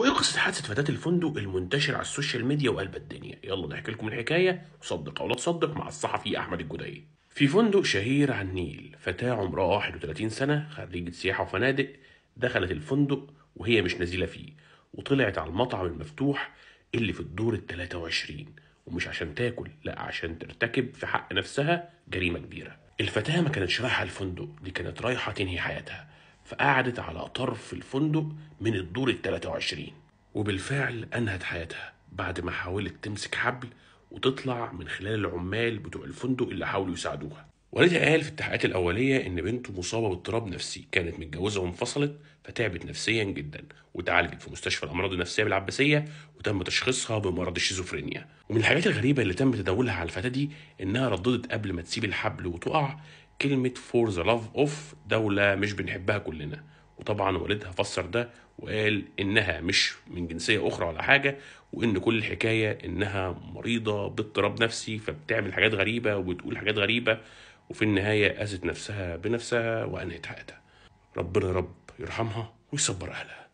وايه قصه حادثه فتاه الفندق المنتشر على السوشيال ميديا وقلب الدنيا يلا نحكي لكم الحكايه صدق او لا تصدق مع الصحفي احمد الجدعي في فندق شهير على النيل فتاه عمرها 31 سنه خريجه سياحه وفنادق دخلت الفندق وهي مش نازله فيه وطلعت على المطعم المفتوح اللي في الدور ال 23 ومش عشان تاكل لا عشان ترتكب في حق نفسها جريمه كبيره الفتاه ما كانتش رايحه الفندق دي كانت رايحه تنهي حياتها فقعدت على طرف الفندق من الدور ال 23 وبالفعل أنهت حياتها بعد ما حاولت تمسك حبل وتطلع من خلال العمال بتوع الفندق اللي حاولوا يساعدوها والدها قال في التحقيقات الأولية إن بنته مصابة باضطراب نفسي كانت متجوزة وانفصلت فتعبت نفسيا جدا وتعالجت في مستشفى الأمراض النفسية بالعباسية وتم تشخيصها بمرض الشيزوفرينيا ومن الحاجات الغريبة اللي تم تداولها على الفتاة دي إنها رددت قبل ما تسيب الحبل وتقع كلمة فور ذا لاف اوف دولة مش بنحبها كلنا وطبعا والدها فسر ده وقال انها مش من جنسية اخرى ولا حاجة وان كل الحكاية انها مريضة باضطراب نفسي فبتعمل حاجات غريبة وبتقول حاجات غريبة وفي النهاية اذت نفسها بنفسها وانهت حياتها ربنا رب يرحمها ويصبر اهلها